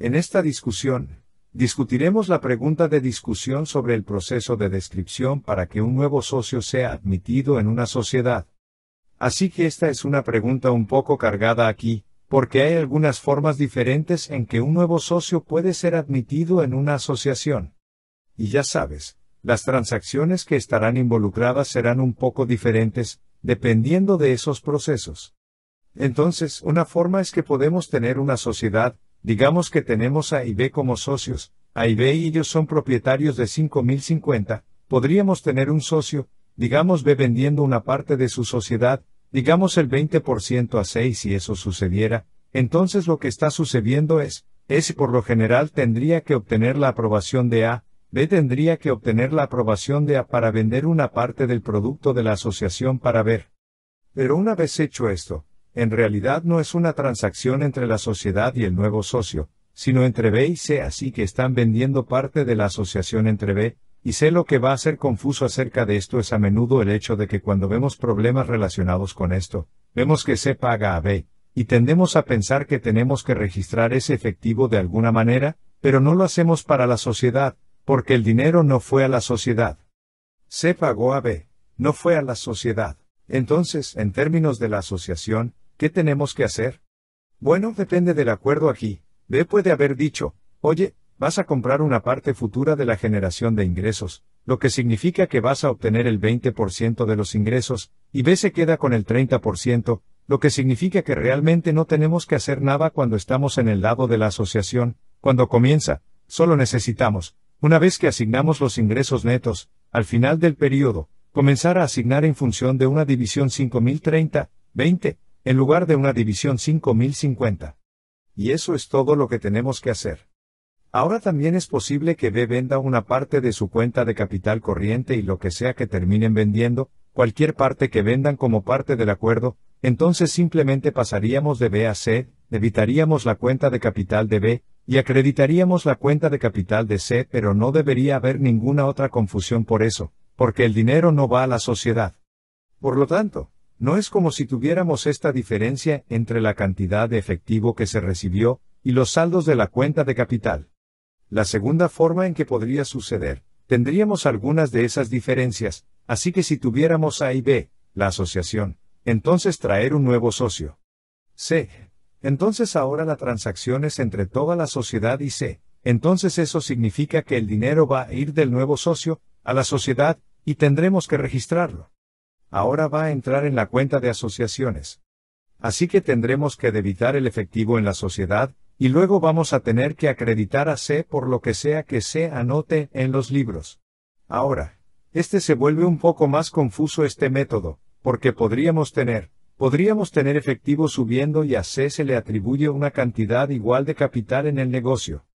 En esta discusión, discutiremos la pregunta de discusión sobre el proceso de descripción para que un nuevo socio sea admitido en una sociedad. Así que esta es una pregunta un poco cargada aquí, porque hay algunas formas diferentes en que un nuevo socio puede ser admitido en una asociación. Y ya sabes, las transacciones que estarán involucradas serán un poco diferentes, dependiendo de esos procesos. Entonces, una forma es que podemos tener una sociedad, Digamos que tenemos A y B como socios, A y B y ellos son propietarios de 5050, podríamos tener un socio, digamos B vendiendo una parte de su sociedad, digamos el 20% a 6 si eso sucediera, entonces lo que está sucediendo es, e S por lo general tendría que obtener la aprobación de A, B tendría que obtener la aprobación de A para vender una parte del producto de la asociación para ver. Pero una vez hecho esto, en realidad no es una transacción entre la sociedad y el nuevo socio, sino entre B y C, así que están vendiendo parte de la asociación entre B y C. Lo que va a ser confuso acerca de esto es a menudo el hecho de que cuando vemos problemas relacionados con esto, vemos que C paga a B, y tendemos a pensar que tenemos que registrar ese efectivo de alguna manera, pero no lo hacemos para la sociedad, porque el dinero no fue a la sociedad. C pagó a B, no fue a la sociedad. Entonces, en términos de la asociación, ¿qué tenemos que hacer? Bueno, depende del acuerdo aquí. B puede haber dicho, oye, vas a comprar una parte futura de la generación de ingresos, lo que significa que vas a obtener el 20% de los ingresos, y B se queda con el 30%, lo que significa que realmente no tenemos que hacer nada cuando estamos en el lado de la asociación, cuando comienza, solo necesitamos, una vez que asignamos los ingresos netos, al final del periodo, comenzar a asignar en función de una división 5030, 20, en lugar de una división 5050. Y eso es todo lo que tenemos que hacer. Ahora también es posible que B venda una parte de su cuenta de capital corriente y lo que sea que terminen vendiendo, cualquier parte que vendan como parte del acuerdo, entonces simplemente pasaríamos de B a C, debitaríamos la cuenta de capital de B, y acreditaríamos la cuenta de capital de C, pero no debería haber ninguna otra confusión por eso, porque el dinero no va a la sociedad. Por lo tanto, no es como si tuviéramos esta diferencia entre la cantidad de efectivo que se recibió y los saldos de la cuenta de capital. La segunda forma en que podría suceder, tendríamos algunas de esas diferencias, así que si tuviéramos A y B, la asociación, entonces traer un nuevo socio. C. Entonces ahora la transacción es entre toda la sociedad y C. Entonces eso significa que el dinero va a ir del nuevo socio, a la sociedad, y tendremos que registrarlo ahora va a entrar en la cuenta de asociaciones. Así que tendremos que debitar el efectivo en la sociedad, y luego vamos a tener que acreditar a C por lo que sea que C anote en los libros. Ahora, este se vuelve un poco más confuso este método, porque podríamos tener, podríamos tener efectivo subiendo y a C se le atribuye una cantidad igual de capital en el negocio.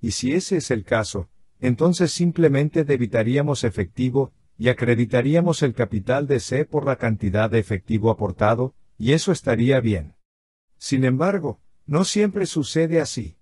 Y si ese es el caso, entonces simplemente debitaríamos efectivo, y acreditaríamos el capital de C por la cantidad de efectivo aportado, y eso estaría bien. Sin embargo, no siempre sucede así.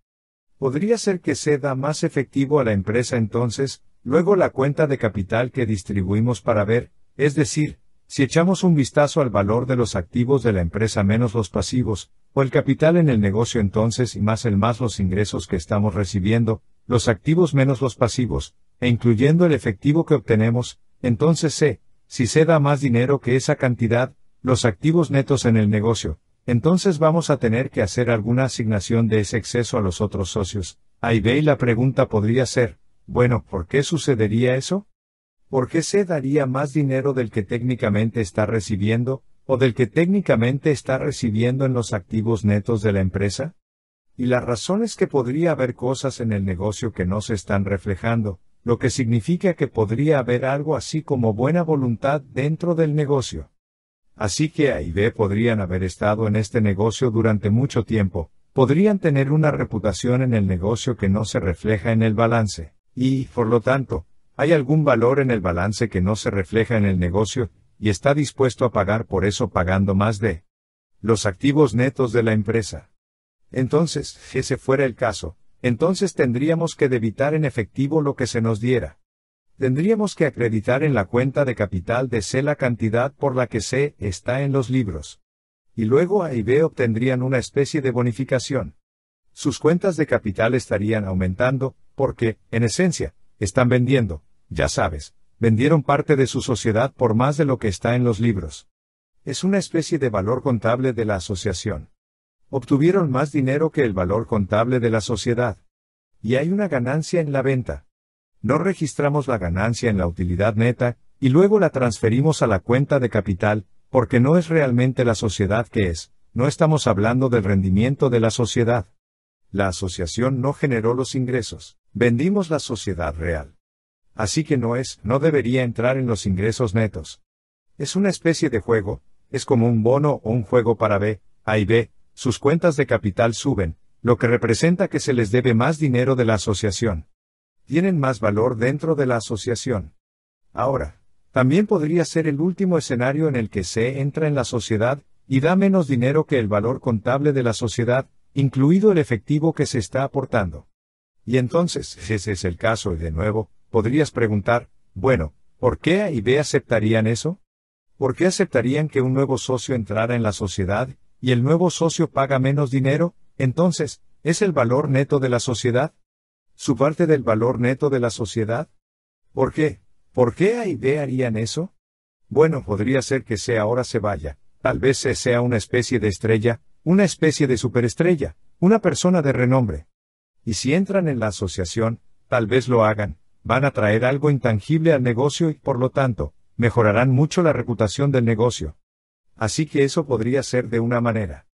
Podría ser que C da más efectivo a la empresa entonces, luego la cuenta de capital que distribuimos para ver, es decir, si echamos un vistazo al valor de los activos de la empresa menos los pasivos, o el capital en el negocio entonces y más el más los ingresos que estamos recibiendo, los activos menos los pasivos, e incluyendo el efectivo que obtenemos, entonces C, si se da más dinero que esa cantidad, los activos netos en el negocio, entonces vamos a tener que hacer alguna asignación de ese exceso a los otros socios. Ahí ve y la pregunta podría ser, bueno, ¿por qué sucedería eso? ¿Por qué se daría más dinero del que técnicamente está recibiendo, o del que técnicamente está recibiendo en los activos netos de la empresa? Y la razón es que podría haber cosas en el negocio que no se están reflejando, lo que significa que podría haber algo así como buena voluntad dentro del negocio. Así que A y B podrían haber estado en este negocio durante mucho tiempo, podrían tener una reputación en el negocio que no se refleja en el balance, y, por lo tanto, hay algún valor en el balance que no se refleja en el negocio, y está dispuesto a pagar por eso pagando más de los activos netos de la empresa. Entonces, si ese fuera el caso, entonces tendríamos que debitar en efectivo lo que se nos diera. Tendríamos que acreditar en la cuenta de capital de C la cantidad por la que C está en los libros. Y luego A y B obtendrían una especie de bonificación. Sus cuentas de capital estarían aumentando, porque, en esencia, están vendiendo, ya sabes, vendieron parte de su sociedad por más de lo que está en los libros. Es una especie de valor contable de la asociación obtuvieron más dinero que el valor contable de la sociedad. Y hay una ganancia en la venta. No registramos la ganancia en la utilidad neta, y luego la transferimos a la cuenta de capital, porque no es realmente la sociedad que es, no estamos hablando del rendimiento de la sociedad. La asociación no generó los ingresos, vendimos la sociedad real. Así que no es, no debería entrar en los ingresos netos. Es una especie de juego, es como un bono o un juego para B, A y B, sus cuentas de capital suben, lo que representa que se les debe más dinero de la asociación. Tienen más valor dentro de la asociación. Ahora, también podría ser el último escenario en el que se entra en la sociedad, y da menos dinero que el valor contable de la sociedad, incluido el efectivo que se está aportando. Y entonces, si ese es el caso y de nuevo, podrías preguntar, bueno, ¿por qué A y B aceptarían eso? ¿Por qué aceptarían que un nuevo socio entrara en la sociedad y el nuevo socio paga menos dinero, entonces, ¿es el valor neto de la sociedad? ¿Su parte del valor neto de la sociedad? ¿Por qué? ¿Por qué A y harían eso? Bueno, podría ser que sea ahora se vaya, tal vez sea una especie de estrella, una especie de superestrella, una persona de renombre. Y si entran en la asociación, tal vez lo hagan, van a traer algo intangible al negocio y por lo tanto, mejorarán mucho la reputación del negocio. Así que eso podría ser de una manera.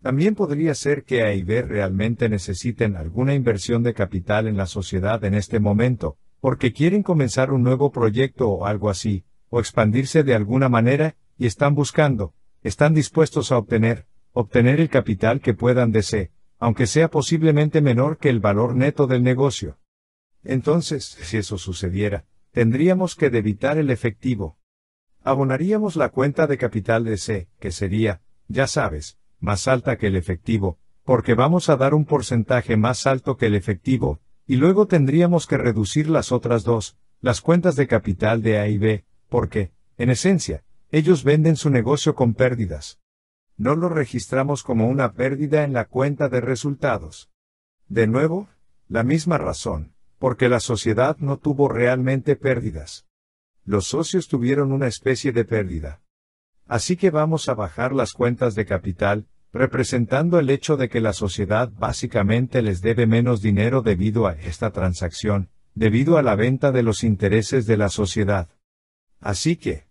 También podría ser que A y B realmente necesiten alguna inversión de capital en la sociedad en este momento, porque quieren comenzar un nuevo proyecto o algo así, o expandirse de alguna manera, y están buscando, están dispuestos a obtener, obtener el capital que puedan desear, aunque sea posiblemente menor que el valor neto del negocio. Entonces, si eso sucediera, tendríamos que debitar el efectivo abonaríamos la cuenta de capital de C, que sería, ya sabes, más alta que el efectivo, porque vamos a dar un porcentaje más alto que el efectivo, y luego tendríamos que reducir las otras dos, las cuentas de capital de A y B, porque, en esencia, ellos venden su negocio con pérdidas. No lo registramos como una pérdida en la cuenta de resultados. De nuevo, la misma razón, porque la sociedad no tuvo realmente pérdidas los socios tuvieron una especie de pérdida. Así que vamos a bajar las cuentas de capital, representando el hecho de que la sociedad básicamente les debe menos dinero debido a esta transacción, debido a la venta de los intereses de la sociedad. Así que,